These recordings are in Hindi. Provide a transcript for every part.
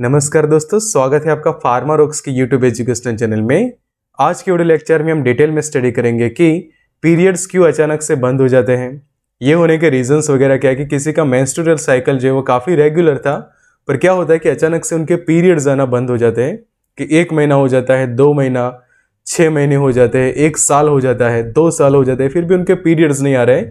नमस्कार दोस्तों स्वागत है आपका फार्मा रोक्स के यूट्यूब एजुकेशनल चैनल में आज के वीडियो लेक्चर में हम डिटेल में स्टडी करेंगे कि पीरियड्स क्यों अचानक से बंद हो जाते हैं ये होने के रीजंस वगैरह क्या है कि किसी का मैंस्टोरियल साइकिल जो है वो काफ़ी रेगुलर था पर क्या होता है कि अचानक से उनके पीरियड्स आना बंद हो जाते हैं कि एक महीना हो जाता है दो महीना छः महीने हो जाते हैं एक साल हो जाता है दो साल हो जाते हैं फिर भी उनके पीरियड्स नहीं आ रहे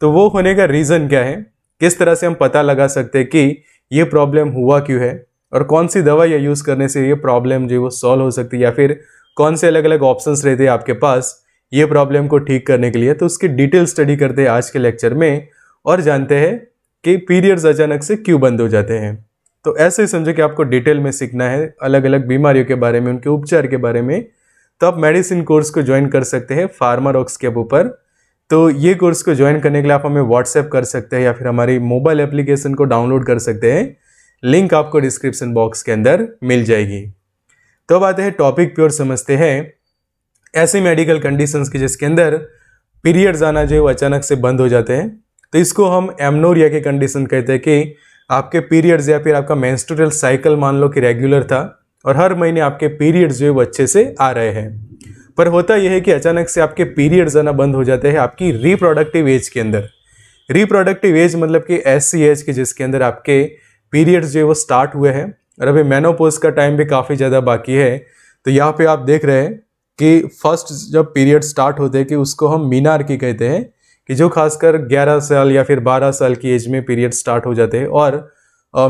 तो वो होने का रीज़न क्या है किस तरह से हम पता लगा सकते हैं कि ये प्रॉब्लम हुआ क्यों है और कौन सी दवा या यूज़ करने से ये प्रॉब्लम जो है वो सॉल्व हो सकती है या फिर कौन से अलग अलग ऑप्शंस रहते हैं आपके पास ये प्रॉब्लम को ठीक करने के लिए तो उसकी डिटेल स्टडी करते हैं आज के लेक्चर में और जानते हैं कि पीरियड्स अचानक से क्यों बंद हो जाते हैं तो ऐसे ही समझो कि आपको डिटेल में सीखना है अलग अलग बीमारियों के बारे में उनके उपचार के बारे में तो आप मेडिसिन कोर्स को ज्वाइन कर सकते हैं फार्मा के ऊपर तो ये कोर्स को ज्वाइन करने के लिए आप हमें व्हाट्सएप कर सकते हैं या फिर हमारी मोबाइल एप्लीकेशन को डाउनलोड कर सकते हैं लिंक आपको डिस्क्रिप्शन बॉक्स के अंदर मिल जाएगी तो अब आते हैं टॉपिक प्योर समझते हैं ऐसे मेडिकल कंडीशंस के जिसके अंदर पीरियड्स आना जो है वो अचानक से बंद हो जाते हैं तो इसको हम एमनोरिया के कंडीशन कहते हैं कि आपके पीरियड्स या फिर आपका मैंस्टोरियल साइकिल मान लो कि रेगुलर था और हर महीने आपके पीरियड्स जो है वो अच्छे से आ रहे हैं पर होता यह है कि अचानक से आपके पीरियड्स आना बंद हो जाते हैं आपकी रिप्रोडक्टिव एज के अंदर रिप्रोडक्टिव एज मतलब कि ऐसी एज के जिसके अंदर आपके पीरियड्स जो है वो स्टार्ट हुए हैं और अभी मेनोपोज का टाइम भी काफ़ी ज़्यादा बाकी है तो यहाँ पे आप देख रहे हैं कि फर्स्ट जब पीरियड स्टार्ट होते हैं कि उसको हम मीनार की कहते हैं कि जो खासकर 11 साल या फिर 12 साल की एज में पीरियड स्टार्ट हो जाते हैं और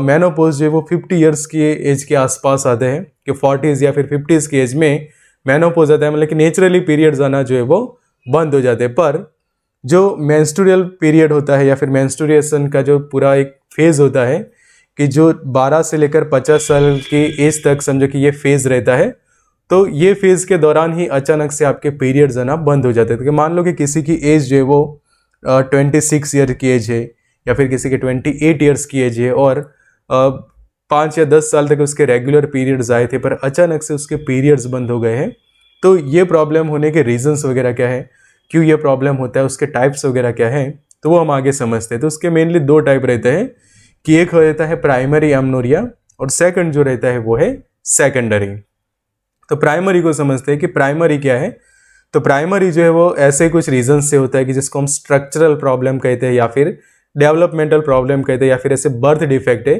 मैनोपोज जो है वो 50 इयर्स की एज के आसपास आते हैं कि 40s या फिर 50s की एज में मैनोपोज आता है मतलब कि नेचुरली पीरियड्स आना जो है वो बंद हो जाते हैं पर जो मैंस्टोरियल पीरियड होता है या फिर मैंस्टोरिएसन का जो पूरा एक फेज़ होता है कि जो 12 से लेकर 50 साल की एज तक समझो कि ये फेज़ रहता है तो ये फेज़ के दौरान ही अचानक से आपके पीरियड्स आना बंद हो जाते हैं कि तो मान लो कि किसी की एज जो है वो ट्वेंटी सिक्स ईयर की एज है या फिर किसी के ट्वेंटी एट ईयर्स की एज है और पाँच या दस साल तक उसके रेगुलर पीरियड्स आए थे पर अचानक से उसके पीरियड्स बंद हो गए हैं तो ये प्रॉब्लम होने के रीजंस वगैरह क्या है क्यों ये प्रॉब्लम होता है उसके टाइप्स वगैरह क्या है तो वो हम आगे समझते हैं तो उसके मेनली दो टाइप रहते हैं कि एक रहता है प्राइमरी एमनोरिया और सेकंड जो रहता है वो है सेकेंडरी तो प्राइमरी को समझते हैं कि प्राइमरी क्या है तो प्राइमरी जो है वो ऐसे कुछ रीजन से होता है कि जिसको हम स्ट्रक्चरल प्रॉब्लम कहते हैं या फिर डेवलपमेंटल प्रॉब्लम कहते हैं या फिर ऐसे बर्थ डिफेक्ट है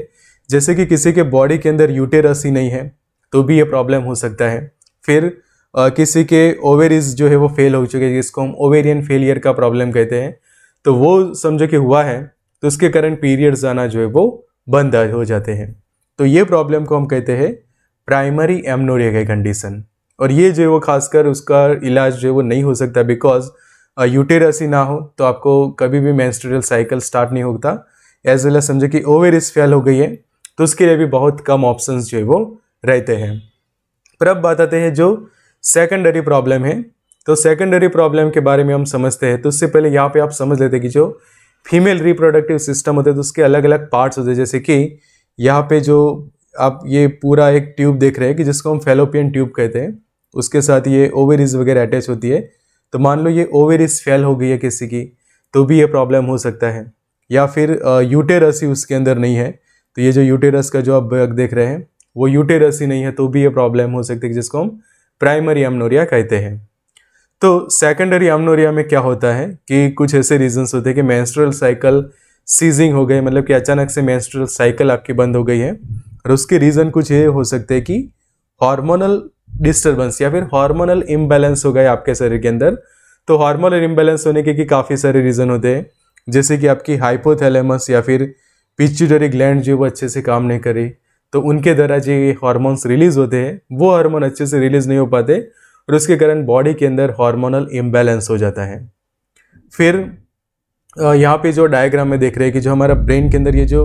जैसे कि किसी के बॉडी के अंदर यूटेरस ही नहीं है तो भी ये प्रॉब्लम हो सकता है फिर आ, किसी के ओवेरिज जो है वो फेल हो चुके हैं जिसको हम ओवेरियन फेलियर का प्रॉब्लम कहते हैं तो वो समझो कि हुआ है तो उसके कारण पीरियड्स आना जो है वो बंद हो जाते हैं तो ये प्रॉब्लम को हम कहते हैं प्राइमरी एमनोरिया की कंडीशन और ये जो है वो खासकर उसका इलाज जो है वो नहीं हो सकता बिकॉज यूटेरस ही ना हो तो आपको कभी भी मैंस्ट्रियल साइकिल स्टार्ट नहीं होता एज वेल एज समझे कि ओवेरिस फेल हो गई है तो उसके लिए भी बहुत कम ऑप्शंस जो है वो रहते हैं पर अब बात आते हैं जो सेकेंडरी प्रॉब्लम है तो सेकेंडरी प्रॉब्लम के बारे में हम समझते हैं तो उससे पहले यहाँ पे आप समझ लेते हैं कि जो फीमेल रिप्रोडक्टिव सिस्टम होते हैं तो उसके अलग अलग पार्ट्स होते हैं जैसे कि यहाँ पे जो आप ये पूरा एक ट्यूब देख रहे हैं कि जिसको हम फेलोपियन ट्यूब कहते हैं उसके साथ ये ओवेरीज वगैरह अटैच होती है तो मान लो ये ओवेरीज फेल हो गई है किसी की तो भी ये प्रॉब्लम हो सकता है या फिर यूटेरस ही उसके अंदर नहीं है तो ये जो यूटेरस का जो आप बग देख रहे हैं वो यूटेरस ही नहीं है तो भी ये प्रॉब्लम हो सकती है जिसको हम प्राइमरी एमनोरिया कहते हैं तो सेकेंडरी अमनोरिया में क्या होता है कि कुछ ऐसे रीजन्स होते हैं कि मैंस्ट्रल साइकिल सीजिंग हो गई मतलब कि अचानक से मैंस्ट्रल साइकिल आपकी बंद हो गई है और उसके रीज़न कुछ ये हो सकते हैं कि हार्मोनल डिस्टर्बेंस या फिर हार्मोनल इम्बैलेंस हो गए आपके शरीर के अंदर तो हार्मोनल इम्बैलेंस होने के कि काफ़ी सारे रीज़न होते हैं जैसे कि आपकी हाइपोथैलेमस या फिर पिच्यूटरी ग्लैंड जो वो अच्छे से काम नहीं करे तो उनके द्वारा जो हार्मोन्स हॉर्मोन्स रिलीज होते हैं वो हार्मोन अच्छे से रिलीज नहीं हो पाते और उसके कारण बॉडी के अंदर हार्मोनल इम्बैलेंस हो जाता है फिर यहाँ पे जो डायग्राम में देख रहे हैं कि जो हमारा ब्रेन के अंदर ये जो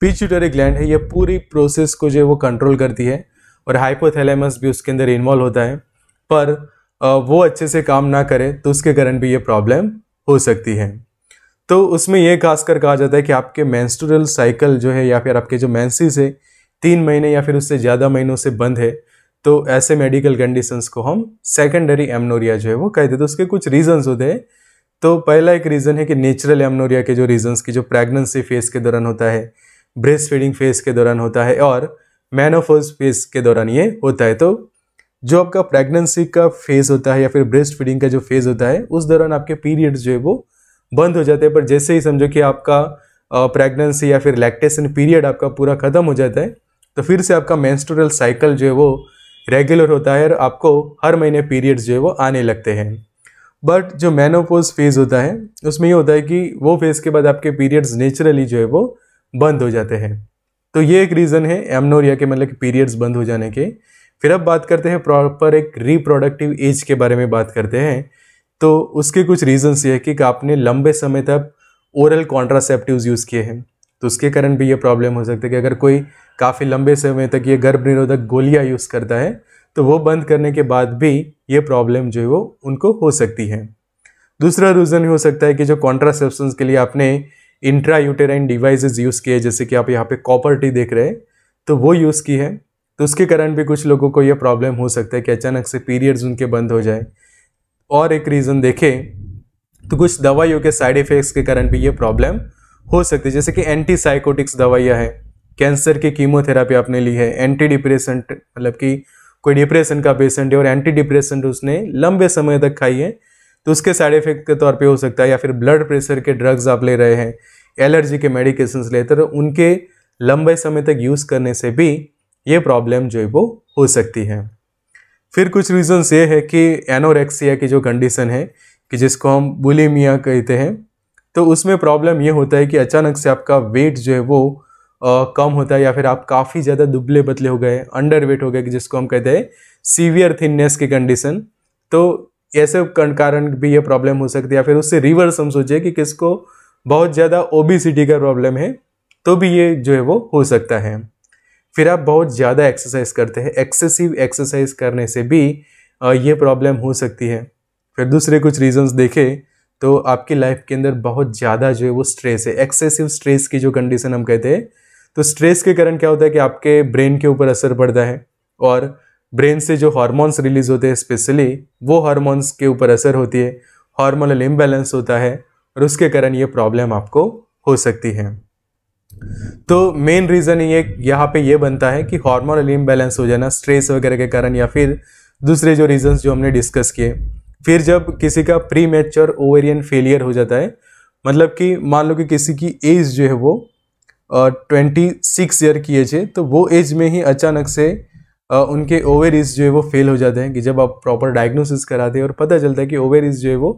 पिचुटरी ग्लैंड है ये पूरी प्रोसेस को जो है वो कंट्रोल करती है और हाइपोथैलेमस भी उसके अंदर इन्वॉल्व होता है पर वो अच्छे से काम ना करे तो उसके कारण भी ये प्रॉब्लम हो सकती है तो उसमें यह खासकर कहा जाता है कि आपके मैंस्टोरल साइकिल जो है या फिर आपके जो मैंसिस है तीन महीने या फिर उससे ज़्यादा महीनों से बंद है तो ऐसे मेडिकल कंडीशंस को हम सेकेंडरी एमनोरिया जो है वो कहते हैं तो उसके कुछ रीजंस होते हैं तो पहला एक रीज़न है कि नेचुरल एमनोरिया के जो रीजंस की जो प्रेगनेंसी फेज के दौरान होता है ब्रेस्ट फीडिंग फेज के दौरान होता है और मैनोफोज फेज के दौरान ये होता है तो जो आपका प्रेगनेंसी का फेज होता है या फिर ब्रेस्ट फीडिंग का जो फेज होता है उस दौरान आपके पीरियड्स जो है वो बंद हो जाते हैं पर जैसे ही समझो कि आपका प्रेगनेंसी या फिर लैक्टेशन पीरियड आपका पूरा ख़त्म हो जाता है तो फिर से आपका मैंस्टोरल साइकिल जो है वो रेगुलर होता है और आपको हर महीने पीरियड्स जो है वो आने लगते हैं बट जो मैनोपोज फेज़ होता है उसमें ये होता है कि वो फेज़ के बाद आपके पीरियड्स नेचुरली जो है वो बंद हो जाते हैं तो ये एक रीज़न है एमनोरिया के मतलब पीरियड्स बंद हो जाने के फिर अब बात करते हैं प्रॉपर एक रिप्रोडक्टिव एज के बारे में बात करते हैं तो उसके कुछ रीजंस ये है कि आपने लंबे समय तक ओरल कॉन्ट्रासेप्टिव यूज़ किए हैं तो उसके कारण भी ये प्रॉब्लम हो सकती है कि अगर कोई काफ़ी लंबे समय तक ये गर्भ निरोधक गोलियाँ यूज़ करता है तो वो बंद करने के बाद भी ये प्रॉब्लम जो है वो उनको हो सकती है दूसरा रीज़न हो सकता है कि जो कॉन्ट्रासेप्शन के लिए आपने इंट्रा यूटेराइन डिवाइसेस यूज़ किए जैसे कि आप यहाँ पे कॉपर टी देख रहे हैं तो वो यूज़ की है तो उसके कारण भी कुछ लोगों को ये प्रॉब्लम हो सकता है कि अचानक से पीरियड्स उनके बंद हो जाए और एक रीज़न देखें तो कुछ दवाइयों के साइड इफ़ेक्ट्स के कारण भी ये प्रॉब्लम हो सकती है जैसे कि एंटी साइकोटिक्स दवाइयाँ हैं कैंसर की कीमोथेरापी आपने ली है एंटी डिप्रेशेंट मतलब कि कोई डिप्रेशन का पेशेंट है और एंटी डिप्रेशन उसने लंबे समय तक खाई है तो उसके साइड इफेक्ट के तौर पे हो सकता है या फिर ब्लड प्रेशर के ड्रग्स आप ले रहे हैं एलर्जी के मेडिकेशंस लेते तो उनके लंबे समय तक यूज़ करने से भी ये प्रॉब्लम जो है वो हो सकती है फिर कुछ रीजन्स ये है कि एनोरेक्सिया की जो कंडीशन है कि जिसको हम बुलीमिया कहते हैं तो उसमें प्रॉब्लम ये होता है कि अचानक से आपका वेट जो है वो आ, कम होता है या फिर आप काफ़ी ज़्यादा दुबले पतले हो गए अंडर वेट हो गए कि जिसको हम कहते हैं सीवियर थिननेस की कंडीशन तो ऐसे कारण भी ये प्रॉब्लम हो सकती है या फिर उससे रिवर्स हम सोचिए कि किसको बहुत ज़्यादा ओबिसिटी का प्रॉब्लम है तो भी ये जो है वो हो सकता है फिर आप बहुत ज़्यादा एक्सरसाइज करते हैं एक्सेसिव एक्सरसाइज करने से भी ये प्रॉब्लम हो सकती है फिर दूसरे कुछ रीजंस देखें तो आपकी लाइफ के अंदर बहुत ज़्यादा जो है वो स्ट्रेस है एक्सेसिव स्ट्रेस की जो कंडीशन हम कहते हैं तो स्ट्रेस के कारण क्या होता है कि आपके ब्रेन के ऊपर असर पड़ता है और ब्रेन से जो हार्मोन्स रिलीज होते हैं स्पेशली वो हार्मोन्स के ऊपर असर होती है हार्मोनल इम्बैलेंस होता है और उसके कारण ये प्रॉब्लम आपको हो सकती है तो मेन रीज़न ये यहाँ पे ये बनता है कि हार्मोनल इम्बैलेंस हो जाना स्ट्रेस वगैरह के कारण या फिर दूसरे जो रीजंस जो हमने डिस्कस किए फिर जब किसी का प्री मैचर ओवेरियन फेलियर हो जाता है मतलब कि मान लो कि किसी की एज जो है वो ट्वेंटी सिक्स ईयर की एज है तो वो एज में ही अचानक से आ, उनके ओवेरिज जो है वो फेल हो जाते हैं कि जब आप प्रॉपर डायग्नोसिस कराते हैं और पता चलता है कि ओवेरिज जो है वो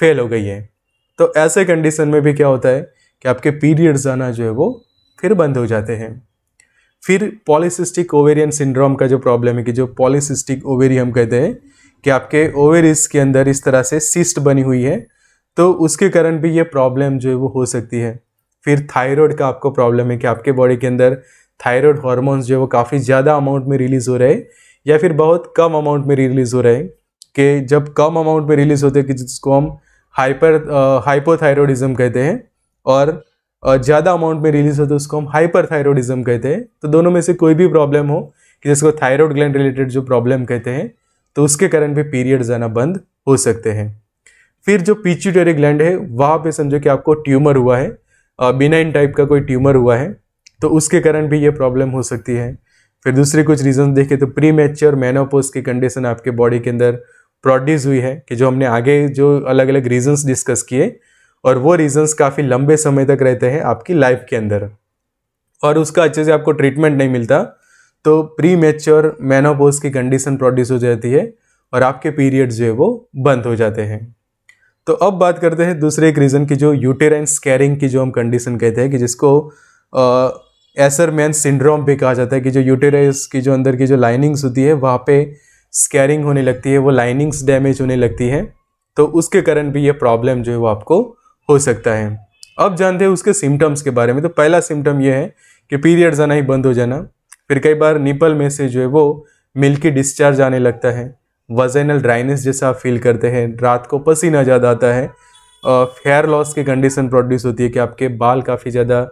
फेल हो गई है तो ऐसे कंडीशन में भी क्या होता है कि आपके पीरियड्स आना जो है वो फिर बंद हो जाते हैं फिर पॉलिसिस्टिक ओवेरियन सिंड्रोम का जो प्रॉब्लम है कि जो पॉलिसिस्टिक ओवेरी हम कहते हैं कि आपके ओवेरिस के अंदर इस तरह से सिस्ट बनी हुई है तो उसके कारण भी ये प्रॉब्लम जो है वो हो सकती है फिर थायराइड का आपको प्रॉब्लम है कि आपके बॉडी के अंदर थायराइड हार्मोन्स जो है वो काफ़ी ज़्यादा अमाउंट में रिलीज़ हो रहे हैं या फिर बहुत कम अमाउंट में रिलीज़ हो रहे हैं कि जब कम अमाउंट में रिलीज़ होते हैं कि जिसको हम हाइपर हाइपोथायरोडिज्म कहते हैं और ज़्यादा अमाउंट में रिलीज़ होते हैं उसको हम हाइपर थायरोडिज्म कहते हैं तो दोनों में से कोई भी प्रॉब्लम हो कि जिसको थायरॉयड ग्लैंड रिलेटेड जो प्रॉब्लम कहते हैं तो उसके कारण भी पीरियड्स आना बंद हो सकते हैं फिर जो पीच्यूटरी ग्लैंड है वहाँ पे समझो कि आपको ट्यूमर हुआ है बिनाइन टाइप का कोई ट्यूमर हुआ है तो उसके कारण भी ये प्रॉब्लम हो सकती है फिर दूसरे कुछ रीजन देखें तो प्री मैच्योर मैनोपोज की कंडीशन आपके बॉडी के अंदर प्रोड्यूस हुई है कि जो हमने आगे जो अलग अलग रीजन्स डिस्कस किए और वो रीज़न्स काफ़ी लंबे समय तक रहते हैं आपकी लाइफ के अंदर और उसका अच्छे से आपको ट्रीटमेंट नहीं मिलता तो प्री मेच्योर मैनोपोज की कंडीशन प्रोड्यूस हो जाती है और आपके पीरियड जो है वो बंद हो जाते हैं तो अब बात करते हैं दूसरे एक रीज़न की जो यूटेराइन स्कैरिंग की जो हम कंडीशन कहते हैं कि जिसको एसर मैन सिंड्रोम भी कहा जाता है कि जो यूटेराइस की जो अंदर की जो लाइनिंग्स होती है वहाँ पे स्कैरिंग होने लगती है वो लाइनिंग्स डैमेज होने लगती है तो उसके कारण भी ये प्रॉब्लम जो है वो आपको हो सकता है अब जानते हैं उसके सिम्टम्स के बारे में तो पहला सिम्टम ये है कि पीरियड्स आना ही बंद हो जाना फिर कई बार निपल में से जो है वो मिल्की डिस्चार्ज आने लगता है वजनल ड्राइनेस जैसा आप फील करते हैं रात को पसीना ज़्यादा आता है हेयर लॉस की कंडीशन प्रोड्यूस होती है कि आपके बाल काफ़ी ज़्यादा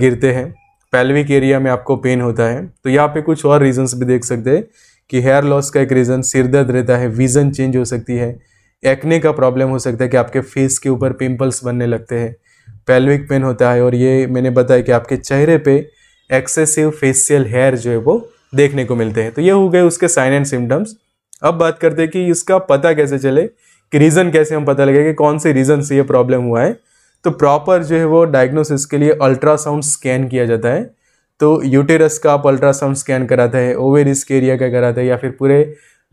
गिरते हैं पैल्विक एरिया में आपको पेन होता है तो यहाँ पे कुछ और रीजंस भी देख सकते हैं कि हेयर लॉस का एक रीज़न सिर दर्द रहता है विज़न चेंज हो सकती है एक्ने का प्रॉब्लम हो सकता है कि आपके फेस के ऊपर पिंपल्स बनने लगते हैं पैल्विक पेन होता है और ये मैंने बताया कि आपके चेहरे पर एक्सेसिव फेसियल हेयर जो है वो देखने को मिलते हैं तो ये हो गए उसके साइन एंड सिम्टम्स अब बात करते हैं कि इसका पता कैसे चले कि रीज़न कैसे हम पता लगे कि कौन से रीज़न से ये प्रॉब्लम हुआ है तो प्रॉपर जो है वो डायग्नोसिस के लिए अल्ट्रासाउंड स्कैन किया जाता है तो यूटेरस का आप अल्ट्रासाउंड स्कैन कराते हैं ओवेरिस के एरिया का कराते हैं या फिर पूरे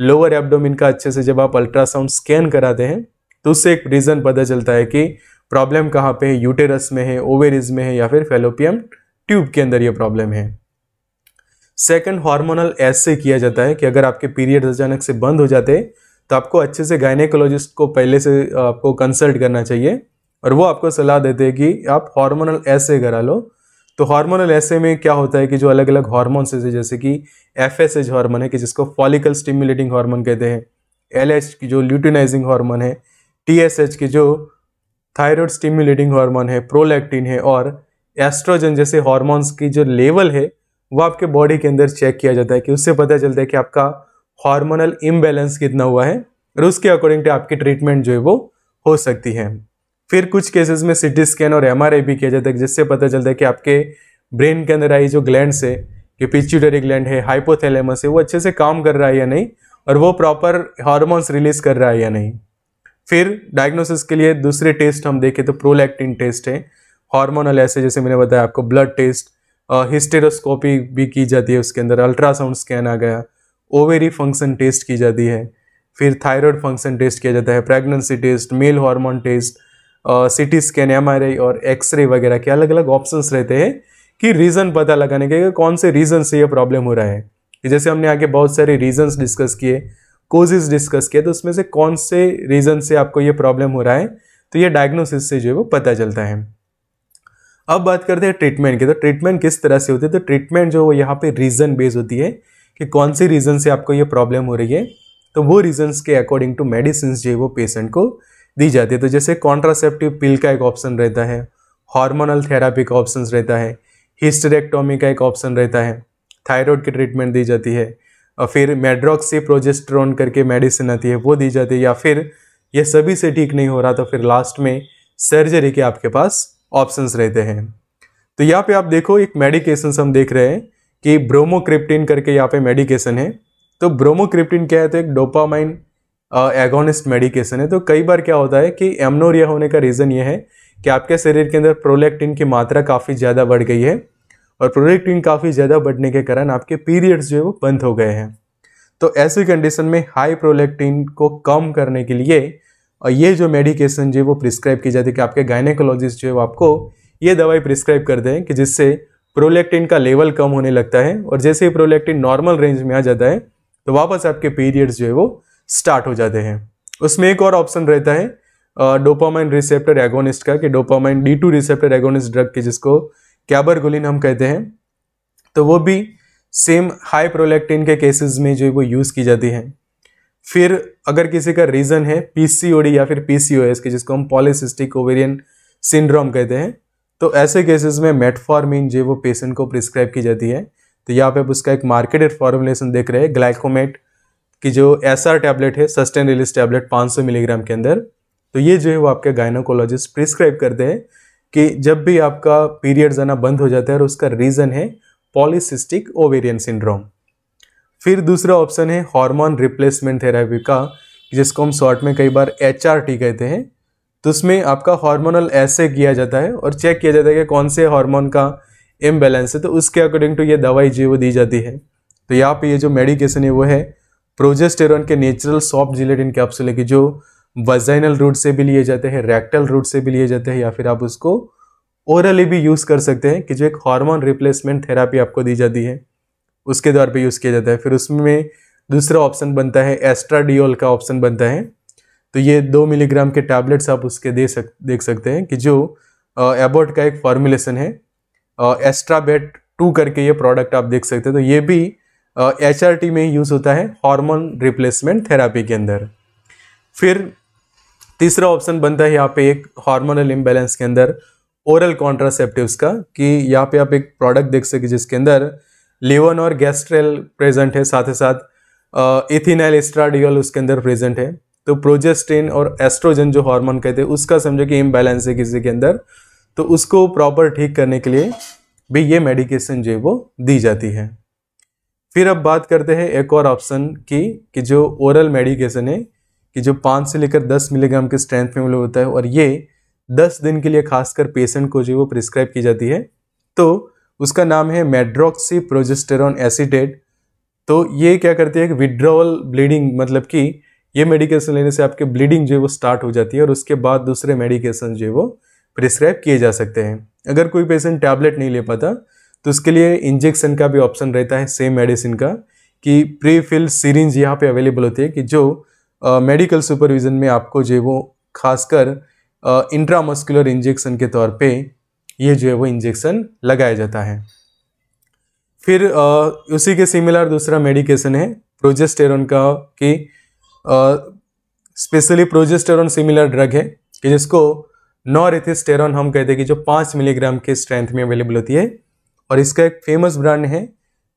लोअर एब्डोमिन का अच्छे से जब आप अल्ट्रासाउंड स्कैन कराते हैं तो उससे एक रीज़न पता चलता है कि प्रॉब्लम कहाँ पे है यूटेरस में है ओवेरिज में है या फिर फेलोपियम ट्यूब के अंदर ये प्रॉब्लम है सेकंड हार्मोनल ऐसे किया जाता है कि अगर आपके पीरियड अचानक से बंद हो जाते तो आपको अच्छे से गायनेकोलॉजिस्ट को पहले से आपको कंसल्ट करना चाहिए और वो आपको सलाह देते हैं कि आप हार्मोनल ऐसे करा लो तो हार्मोनल ऐसे में क्या होता है कि जो अलग अलग हार्मोन्स है जैसे कि एफ एस एच हार्मोन है कि जिसको फॉलिकल स्टिम्युलेटिंग हार्मोन कहते हैं एल एच की जो ल्यूटिनाइजिंग हार्मोन है टी एस एच की जो थायरॉयड स्टिम्युलेटिंग हार्मोन है प्रोलैक्टिन है और एस्ट्रोजन जैसे हॉर्मोन्स की जो लेवल है वो आपके बॉडी के अंदर चेक किया जाता है कि उससे पता चलता है कि आपका हार्मोनल इम्बैलेंस कितना हुआ है और उसके अकॉर्डिंग टू आपकी ट्रीटमेंट जो है वो हो सकती है फिर कुछ केसेस में सिटी स्कैन और एम भी किया जाता है जिससे पता चलता है कि आपके ब्रेन के अंदर आई जो ग्लैंड है कि पिच्यूटरी ग्लैंड है हाइपोथैलेमस है वो अच्छे से काम कर रहा है या नहीं और वो प्रॉपर हार्मोन्स रिलीज कर रहा है या नहीं फिर डायग्नोसिस के लिए दूसरे टेस्ट हम देखें तो प्रोलैक्टिन टेस्ट है हार्मोनल ऐसे जैसे मैंने बताया आपको ब्लड टेस्ट हिस्टेरोस्कोपी भी की जाती है उसके अंदर अल्ट्रासाउंड स्कैन आ गया ओवेरी फंक्शन टेस्ट की जाती है फिर थायराइड फंक्शन टेस्ट किया जाता है pregnancy test male hormone test CT scan M और एक्सरे वगैरह के अलग अलग ऑप्शंस रहते हैं कि रीज़न पता लगाने के कौन से रीज़न से ये प्रॉब्लम हो रहा है जैसे हमने आगे बहुत सारे रीजन्स डिस्कस किए कोजेज डिस्कस किए तो उसमें से कौन से रीज़न से आपको ये प्रॉब्लम हो रहा है तो ये डायग्नोसिस से जो है वो पता चलता है अब बात करते हैं ट्रीटमेंट की तो ट्रीटमेंट किस तरह से होती है तो ट्रीटमेंट जो यहाँ पे रीज़न बेस्ड होती है कि कौन सी रीज़न से आपको ये प्रॉब्लम हो रही है तो वो रीजन्स के अकॉर्डिंग टू मेडिसिन जो है वो पेशेंट को दी जाती है तो जैसे कॉन्ट्रासेप्टिव पिल का एक ऑप्शन रहता है हार्मोनल थेरापी का ऑप्शन रहता है हिस्टरेक्टोमी का एक ऑप्शन रहता है थायराइड की ट्रीटमेंट दी जाती है और फिर मेड्रॉक्सी प्रोजेस्ट्रॉन करके मेडिसिन आती है वो दी जाती है या फिर ये सभी से ठीक नहीं हो रहा तो फिर लास्ट में सर्जरी के आपके पास ऑप्शंस रहते हैं तो यहाँ पे आप देखो एक मेडिकेशन हम देख रहे हैं कि ब्रोमोक्रिप्टिन करके यहाँ पे मेडिकेशन है तो ब्रोमोक्रिप्टिन क्या है तो एक डोपामाइन एगोनिस्ट मेडिकेशन है तो कई बार क्या होता है कि एमनोरिया होने का रीज़न ये है कि आपके शरीर के अंदर प्रोलेक्टिन की मात्रा काफ़ी ज़्यादा बढ़ गई है और प्रोलेक्टिन काफ़ी ज़्यादा बढ़ने के कारण आपके पीरियड्स जो है वो बंद हो गए हैं तो ऐसी कंडीशन में हाई प्रोलेक्टिन को कम करने के लिए और ये जो मेडिकेशन जो है वो प्रिस्क्राइब की जाती है कि आपके गायनेकोलॉजिस्ट जो है वो आपको ये दवाई प्रिस्क्राइब कर दें कि जिससे प्रोलेक्टिन का लेवल कम होने लगता है और जैसे ही प्रोलेक्टिन नॉर्मल रेंज में आ जाता है तो वापस आपके पीरियड्स जो है वो स्टार्ट हो जाते हैं उसमें एक और ऑप्शन रहता है डोपामाइन रिसेप्टर एगोनिस्ट का कि dopamine D two receptor agonist drug की जिसको कैबरगुलिन हम कहते हैं तो वो भी सेम हाई प्रोलेक्टिन के केसेस में जो है वो यूज़ की जाती है फिर अगर किसी का रीज़न है पीसीओडी या फिर पीसीओएस के जिसको हम पॉलिसिस्टिक ओवेरियन सिंड्रोम कहते हैं तो ऐसे केसेस में मेटफॉर्मिन जो वो पेशेंट को प्रिस्क्राइब की जाती है तो यहाँ पे आप उसका एक मार्केटेड फॉर्मुलेशन देख रहे हैं ग्लाइकोमेट की जो एस आर टैबलेट है सस्टेन रिलीज टैबलेट पाँच मिलीग्राम के अंदर तो ये जो है वो आपके गायनोकोलॉजिस्ट प्रिस्क्राइब करते हैं कि जब भी आपका पीरियड्स आना बंद हो जाता है और उसका रीज़न है पॉलिसिस्टिक ओवेरियन सिंड्रोम फिर दूसरा ऑप्शन है हार्मोन रिप्लेसमेंट थेरेपी का जिसको हम शॉर्ट में कई बार एच कहते हैं तो उसमें आपका हार्मोनल ऐसे किया जाता है और चेक किया जाता है कि कौन से हार्मोन का इम्बेलेंस है तो उसके अकॉर्डिंग टू ये दवाई जो दी जाती है तो यहाँ पे ये जो मेडिकेशन है वो है प्रोजेस्टेरॉन के नेचुरल सॉफ्ट जिलेटिन कैप्सूल की जो वजाइनल रूट से भी लिए जाते हैं रेक्टल रूट से भी लिए जाते हैं या फिर आप उसको ओरली भी यूज़ कर सकते हैं कि जो एक हार्मोन रिप्लेसमेंट थेरापी आपको दी जाती है उसके द्वार पे यूज़ किया जाता है फिर उसमें दूसरा ऑप्शन बनता है एस्ट्राडियोल का ऑप्शन बनता है तो ये दो मिलीग्राम के टैबलेट्स आप उसके दे सक देख सकते हैं कि जो एबोट का एक फॉर्मुलेशन है एस्ट्राबेट टू करके ये प्रोडक्ट आप देख सकते हैं तो ये भी एच आर टी में यूज़ होता है हार्मोन रिप्लेसमेंट थेरापी के अंदर फिर तीसरा ऑप्शन बनता है यहाँ पे एक हार्मोनल इम्बेलेंस के अंदर ओरल कॉन्ट्रासेप्टिव्स का कि यहाँ पे आप एक प्रोडक्ट देख सके जिसके अंदर लिवन और गैस्ट्रेल प्रेजेंट है साथ ही साथ इथिनाइल एस्ट्राडियल उसके अंदर प्रेजेंट है तो प्रोजेस्टिन और एस्ट्रोजन जो हार्मोन कहते हैं उसका समझो कि इम्बैलेंस है किसी के अंदर तो उसको प्रॉपर ठीक करने के लिए भी ये मेडिकेशन जो है वो दी जाती है फिर अब बात करते हैं एक और ऑप्शन की कि जो ओरल मेडिकेशन है कि जो पाँच से लेकर दस मिलीग्राम के स्ट्रेंथ में होता है और ये दस दिन के लिए खासकर पेशेंट को जो वो प्रिस्क्राइब की जाती है तो उसका नाम है मेड्रोक्सी प्रोजेस्टेरॉन एसिडेट तो ये क्या करती है कि विड्रॉवल ब्लीडिंग मतलब कि ये मेडिकेशन लेने से आपके ब्लीडिंग जो है वो स्टार्ट हो जाती है और उसके बाद दूसरे मेडिकेशन जो है वो प्रिस्क्राइब किए जा सकते हैं अगर कोई पेशेंट टैबलेट नहीं ले पाता तो उसके लिए इंजेक्शन का भी ऑप्शन रहता है सेम मेडिसिन का कि प्री फिल सीरिंज यहाँ पे अवेलेबल होती है कि जो मेडिकल uh, सुपरविज़न में आपको जो है वो खासकर इंट्रामस्कुलर इंजेक्शन के तौर पे ये जो है वो इंजेक्शन लगाया जाता है फिर उसी के सिमिलर दूसरा मेडिकेशन है प्रोजेस्टेर का कि स्पेशली प्रोजेस्टेर सिमिलर ड्रग है कि जिसको नॉरेथिस्टेरॉन हम कहते हैं कि जो पाँच मिलीग्राम के स्ट्रेंथ में अवेलेबल होती है और इसका एक फेमस ब्रांड है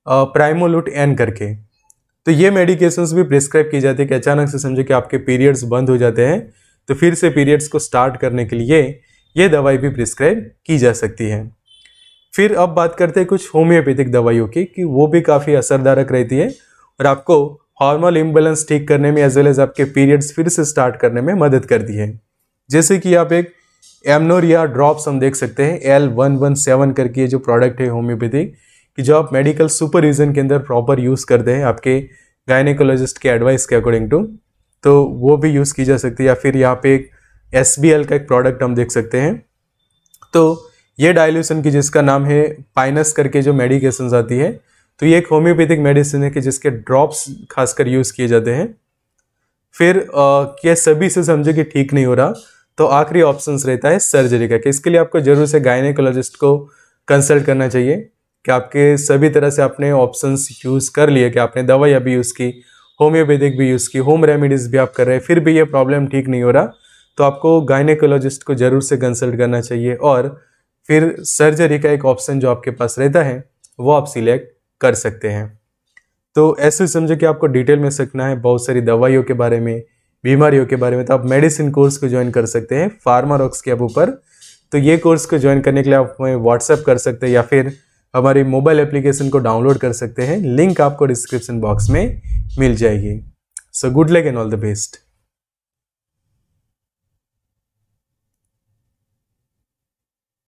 प्राइमोलुट एन करके तो ये मेडिकेशंस भी प्रिस्क्राइब की जाती है कि अचानक से समझो कि आपके पीरियड्स बंद हो जाते हैं तो फिर से पीरियड्स को स्टार्ट करने के लिए ये दवाई भी प्रिस्क्राइब की जा सकती है फिर अब बात करते हैं कुछ होम्योपैथिक दवाइयों की कि वो भी काफ़ी असरदारक रहती है और आपको हार्मोन इम्बेलेंस ठीक करने में एज वेल एज आपके पीरियड्स फिर से स्टार्ट करने में मदद करती है जैसे कि आप एक एमनोरिया ड्रॉप्स हम देख सकते हैं एल वन वन सेवन करके ये जो प्रोडक्ट है होम्योपैथिक कि जो आप मेडिकल सुपरविजन के अंदर प्रॉपर यूज़ करते हैं आपके गायनेकोलॉजिस्ट के एडवाइस के अकॉर्डिंग टू तो वो भी यूज़ की जा सकती है या फिर यहाँ पे एक एस का एक प्रोडक्ट हम देख सकते हैं तो ये डायल्यूशन की जिसका नाम है पाइनस करके जो मेडिकेशन आती है तो ये एक होम्योपैथिक मेडिसिन है कि जिसके ड्रॉप्स खासकर यूज़ किए जाते हैं फिर ये सभी से समझो कि ठीक नहीं हो रहा तो आखिरी ऑप्शन रहता है सर्जरी का कि इसके लिए आपको ज़रूर से गायनेकोलॉजिस्ट को कंसल्ट करना चाहिए कि आपके सभी तरह से आपने ऑप्शंस यूज़ कर लिए कि आपने दवाई अभी यूज़ की होम्योपैथिक भी यूज़ की होम रेमिडीज़ भी आप कर रहे हैं फिर भी ये प्रॉब्लम ठीक नहीं हो रहा तो आपको गायनेकोलॉजिस्ट को ज़रूर से कंसल्ट करना चाहिए और फिर सर्जरी का एक ऑप्शन जो आपके पास रहता है वो आप सिलेक्ट कर सकते हैं तो ऐसे समझो कि आपको डिटेल में सीखना है बहुत सारी दवाइयों के बारे में बीमारियों के बारे में तो आप मेडिसिन कोर्स को ज्वाइन कर सकते हैं फार्मा रॉक्स के आप ऊपर तो ये कोर्स को ज्वाइन करने के लिए आप हमें व्हाट्सएप कर सकते हैं या फिर हमारी मोबाइल एप्लीकेशन को डाउनलोड कर सकते हैं लिंक आपको डिस्क्रिप्शन बॉक्स में मिल जाएगी so good luck and all the best